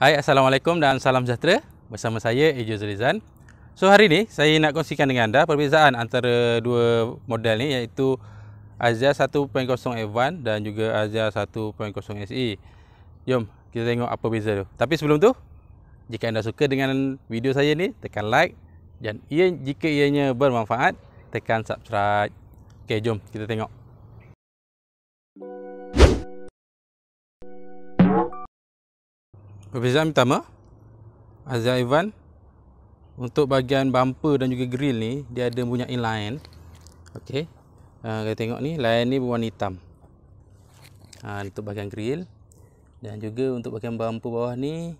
Hai Assalamualaikum dan Salam Sejahtera Bersama saya Ejo Zerizan So hari ni saya nak kongsikan dengan anda Perbezaan antara dua model ni Iaitu Azia 1.0 Advan Dan juga Azia 1.0 SE Jom kita tengok apa beza tu Tapi sebelum tu Jika anda suka dengan video saya ni Tekan like Dan ia, jika ianya bermanfaat Tekan subscribe Ok jom kita tengok perbezaan pertama Azhar Ivan untuk bahagian bumper dan juga grill ni dia ada punya inline ok uh, kita tengok ni line ni berwarna hitam uh, untuk bahagian grill dan juga untuk bahagian bumper bawah ni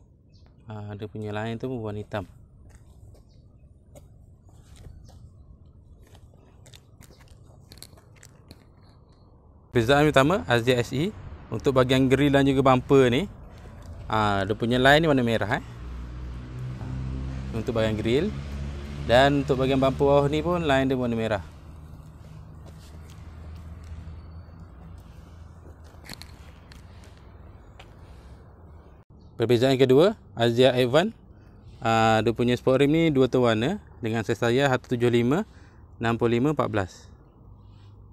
ada ah, uh, punya line tu berwarna hitam perbezaan pertama Azhar SE untuk bahagian grill dan juga bumper ni ha, dia punya line ni warna merah eh? untuk bagian grill dan untuk bagian bumper bawah ni pun line dia warna merah perbezaan kedua Azia Evan ha, ah, dia punya sport rim ni dua tuan terwarna dengan saiz saya 175 65 14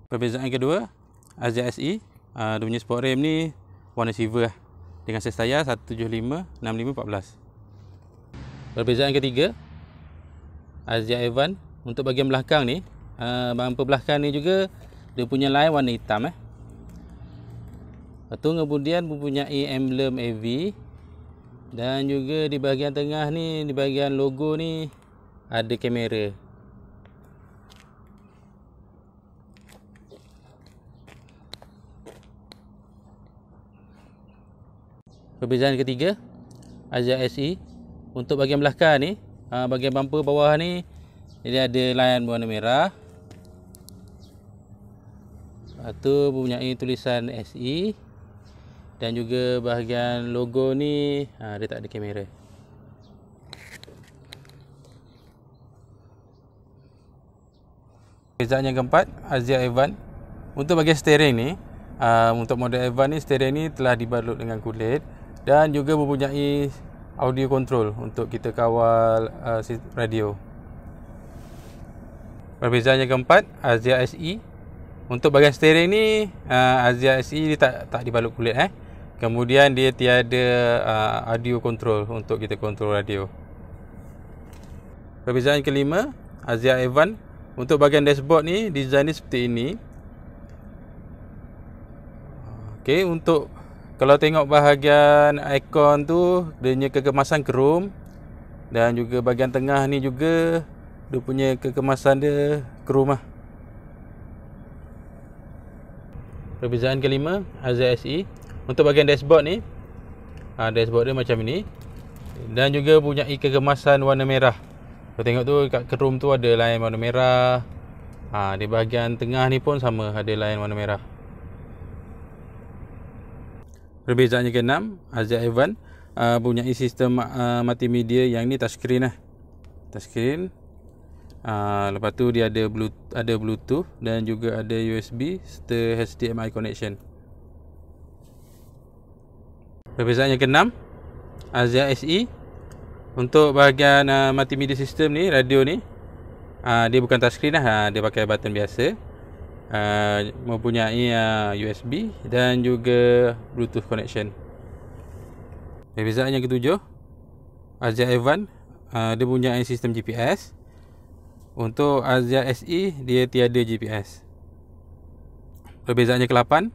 Perbezaan kedua, Azia SE, uh, ah, dia punya sport rim ni warna silver lah dengan saiz tayar 175-65-14 perbezaan ketiga Azia Evan untuk bahagian belakang ni eh, bahagian belakang ni juga dia punya line warna hitam eh. tu kemudian mempunyai emblem AV dan juga di bahagian tengah ni di bahagian logo ni ada kamera Perbezaan ketiga Azia SE Untuk bahagian belakang ni ha, Bahagian bumper bawah ni Dia ada layan warna merah Itu mempunyai tulisan SE Dan juga bahagian logo ni ha, Dia tak ada kamera Perbezaan yang keempat Azia Evan Untuk bahagian steering ni Uh, untuk model Evan ni, steering ni telah dibalut dengan kulit dan juga mempunyai audio control untuk kita kawal uh, radio perbezaan yang keempat Azia SE untuk bahagian steering ni uh, Azia SE dia tak, tak dibalut kulit eh kemudian dia tiada uh, audio control untuk kita kontrol radio perbezaan kelima Azia Evan untuk bahagian dashboard ni design dia seperti ini Okay, untuk kalau tengok bahagian ikon tu dia punya kekemasan kerum dan juga bahagian tengah ni juga dia punya kekemasan dia chrome lah perbezaan kelima AZSE untuk bahagian dashboard ni ha, dashboard dia macam ni dan juga punya kekemasan warna merah kalau tengok tu kat chrome tu ada lain warna merah ha, di bahagian tengah ni pun sama ada lain warna merah Perbezaannya ke-6 Azia Evan uh, punya sistem uh, multimedia yang ni touchscreen lah. Touchscreen. Uh, lepas tu dia ada bluetooth, ada bluetooth dan juga ada USB serta HDMI connection. Perbezaannya ke-6 Azia SE untuk bahagian uh, multimedia sistem ni, radio ni uh, dia bukan touchscreen lah, uh, dia pakai button biasa. Uh, mempunyai uh, USB dan juga Bluetooth connection. Perbezaan yang ketujuh, Azia Evan uh, dia punya sistem GPS. Untuk Azia SE dia tiada GPS. Perbezaannya ke-8,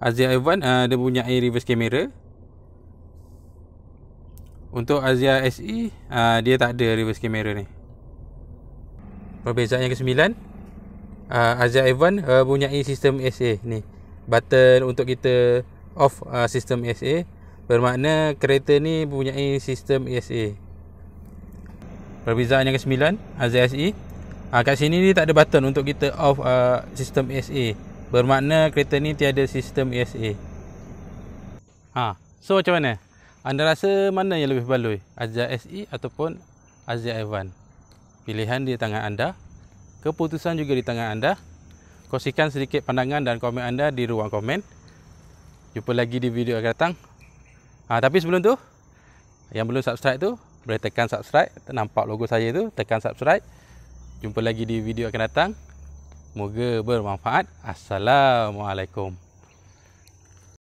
Azia Evan uh, dia punya reverse camera. Untuk Azia SE uh, dia tak ada reverse camera ni. Perbezaan yang ke-9, uh, ah, Azia Evan uh, eh, mempunyai sistem SA ni button untuk kita off uh, sistem SA bermakna kereta ni punya sistem SA perbezaan yang ke-9 Azia SE uh, kat sini ni tak ada button untuk kita off uh, sistem SA bermakna kereta ni tiada sistem SA ha. so macam mana anda rasa mana yang lebih baloi Azia SE ataupun Azia Evan pilihan di tangan anda keputusan juga di tangan anda. Kongsikan sedikit pandangan dan komen anda di ruang komen. Jumpa lagi di video akan datang. Ha, tapi sebelum tu, yang belum subscribe tu, boleh tekan subscribe. Nampak logo saya tu, tekan subscribe. Jumpa lagi di video akan datang. Moga bermanfaat. Assalamualaikum.